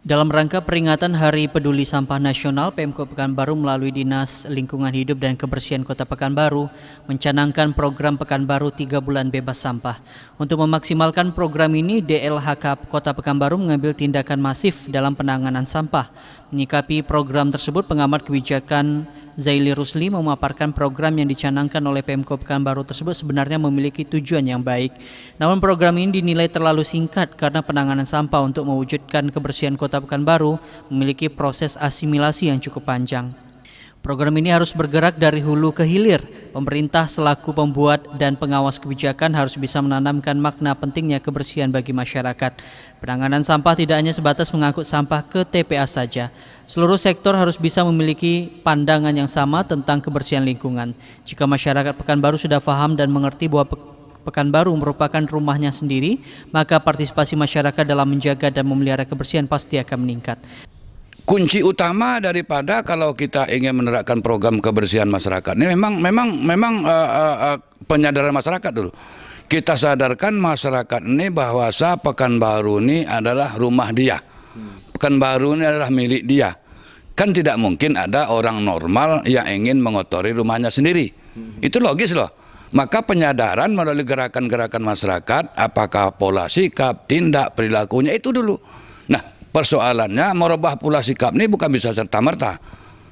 Dalam rangka peringatan Hari Peduli Sampah Nasional, Pemkot Pekanbaru melalui Dinas Lingkungan Hidup dan Kebersihan Kota Pekanbaru mencanangkan program Pekanbaru 3 bulan bebas sampah. Untuk memaksimalkan program ini, DLHK Kota Pekanbaru mengambil tindakan masif dalam penanganan sampah. Menyikapi program tersebut, pengamat kebijakan Zaili Rusli memaparkan program yang dicanangkan oleh Pemko Pekanbaru tersebut sebenarnya memiliki tujuan yang baik. Namun program ini dinilai terlalu singkat karena penanganan sampah untuk mewujudkan kebersihan kota Pekanbaru memiliki proses asimilasi yang cukup panjang. Program ini harus bergerak dari hulu ke hilir. Pemerintah selaku pembuat dan pengawas kebijakan harus bisa menanamkan makna pentingnya kebersihan bagi masyarakat. Penanganan sampah tidak hanya sebatas mengangkut sampah ke TPA saja. Seluruh sektor harus bisa memiliki pandangan yang sama tentang kebersihan lingkungan. Jika masyarakat Pekanbaru sudah paham dan mengerti bahwa Pekanbaru merupakan rumahnya sendiri, maka partisipasi masyarakat dalam menjaga dan memelihara kebersihan pasti akan meningkat kunci utama daripada kalau kita ingin menerapkan program kebersihan masyarakat ini memang memang memang uh, uh, uh, penyadaran masyarakat dulu. Kita sadarkan masyarakat ini bahwa baru ini adalah rumah dia. pekan baru ini adalah milik dia. Kan tidak mungkin ada orang normal yang ingin mengotori rumahnya sendiri. Itu logis loh. Maka penyadaran melalui gerakan-gerakan masyarakat, apakah pola sikap, tindak, perilakunya itu dulu. Persoalannya merubah pula sikap ini bukan bisa serta-merta.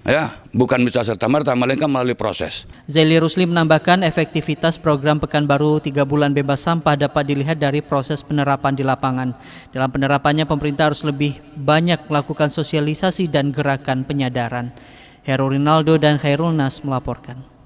Ya, bukan bisa serta-merta, melainkan melalui proses. Zeli Rusli menambahkan efektivitas program Pekanbaru 3 bulan bebas sampah dapat dilihat dari proses penerapan di lapangan. Dalam penerapannya, pemerintah harus lebih banyak melakukan sosialisasi dan gerakan penyadaran. Heru Rinaldo dan Khairul Nas melaporkan.